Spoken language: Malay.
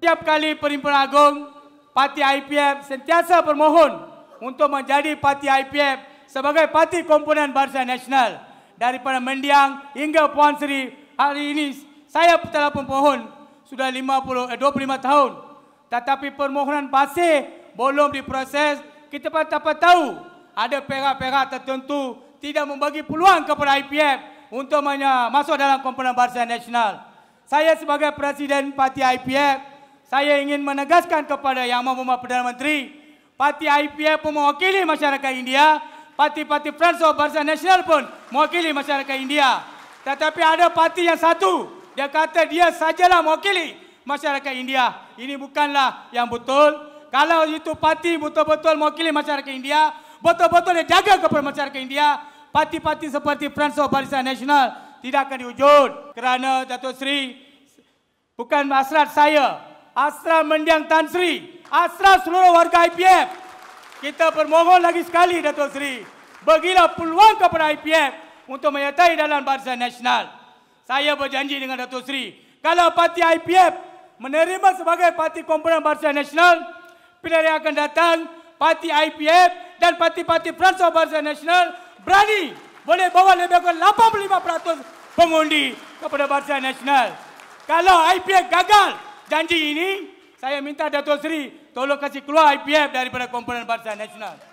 Setiap kali Perimpunan Agong, parti IPF sentiasa bermohon untuk menjadi parti IPF sebagai parti komponen Barisan Nasional. Daripada mendiang hingga Puan Seri hari ini, saya telah memohon sudah 50, 25 eh, tahun. Tetapi permohonan masih belum diproses, kita pun dapat tahu ada perak-perak tertentu tidak membagi peluang kepada IPF untuk masuk dalam komponen Barisan Nasional. Saya sebagai Presiden Parti IPF, saya ingin menegaskan kepada Yang Mahmoud Perdana Menteri, Parti IPF pun mewakili masyarakat India, Parti-parti Friends of Barisan Nasional pun mewakili masyarakat India. Tetapi ada parti yang satu, dia kata dia sajalah mewakili masyarakat India. Ini bukanlah yang betul. Kalau itu parti betul-betul mewakili masyarakat India, betul-betul dia jaga kepada masyarakat India, parti-parti seperti Fransuh Barisan Nasional tidak akan diwujud kerana Datuk Seri bukan asrat saya, asrat mendiang Tan Sri, asrat seluruh warga IPF. Kita bermohon lagi sekali Datuk Seri, bagilah peluang kepada IPF untuk menyertai dalam Barisan Nasional. Saya berjanji dengan Datuk Seri, kalau parti IPF menerima sebagai parti komponen Barisan Nasional, pilihan akan datang, parti IPF dan parti-parti Fransuh Barisan Nasional berani boleh bawa lebih kurang 85% pengundi kepada Barisan Nasional. Kalau IPF gagal janji ini, saya minta Datuk Seri tolong kasih keluar IPF daripada komponen Barisan Nasional.